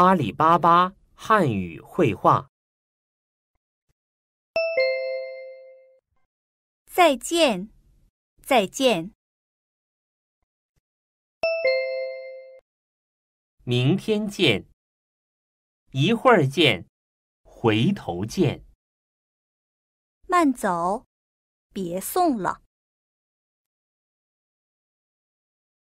阿里巴巴汉语绘画。再见，再见。明天见。一会儿见。回头见。慢走，别送了。